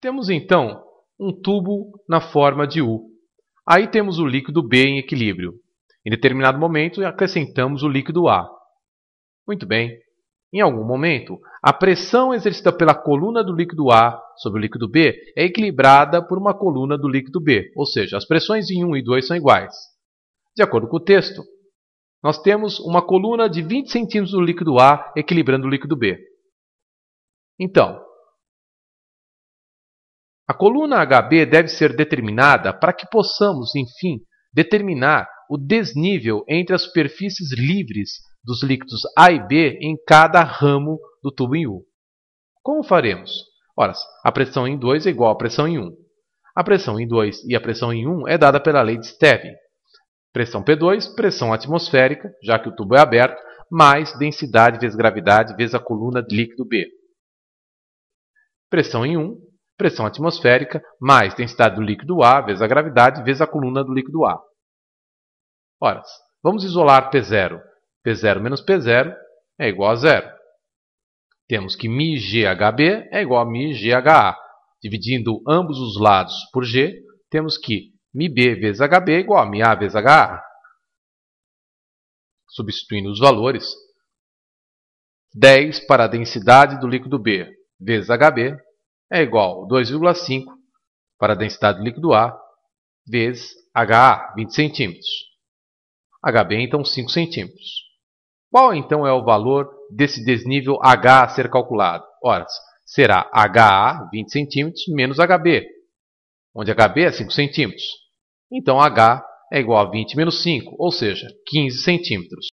Temos então um tubo na forma de U. Aí temos o líquido B em equilíbrio. Em determinado momento, acrescentamos o líquido A. Muito bem. Em algum momento, a pressão exercida pela coluna do líquido A sobre o líquido B é equilibrada por uma coluna do líquido B, ou seja, as pressões em 1 e 2 são iguais. De acordo com o texto, nós temos uma coluna de 20 centímetros do líquido A equilibrando o líquido B. Então, a coluna HB deve ser determinada para que possamos, enfim, determinar o desnível entre as superfícies livres dos líquidos A e B em cada ramo do tubo em U. Como faremos? Ora, a pressão em 2 é igual à pressão em 1. A pressão em 2 e a pressão em 1 é dada pela lei de Stevin. Pressão P2, pressão atmosférica, já que o tubo é aberto, mais densidade vezes gravidade vezes a coluna de líquido B. Pressão em 1 pressão atmosférica, mais densidade do líquido A, vezes a gravidade, vezes a coluna do líquido A. Ora, vamos isolar P0. P0 menos P0 é igual a zero. Temos que μGHB é igual a μGHA. Dividindo ambos os lados por G, temos que μB vezes HB é igual a μA vezes HA. Substituindo os valores, 10 para a densidade do líquido B vezes HB é igual a 2,5 para a densidade do líquido A vezes HA, 20 centímetros. HB, é, então, 5 centímetros. Qual, então, é o valor desse desnível H a ser calculado? Ora, será HA, 20 centímetros, menos HB, onde HB é 5 centímetros. Então, H é igual a 20 menos 5, ou seja, 15 centímetros.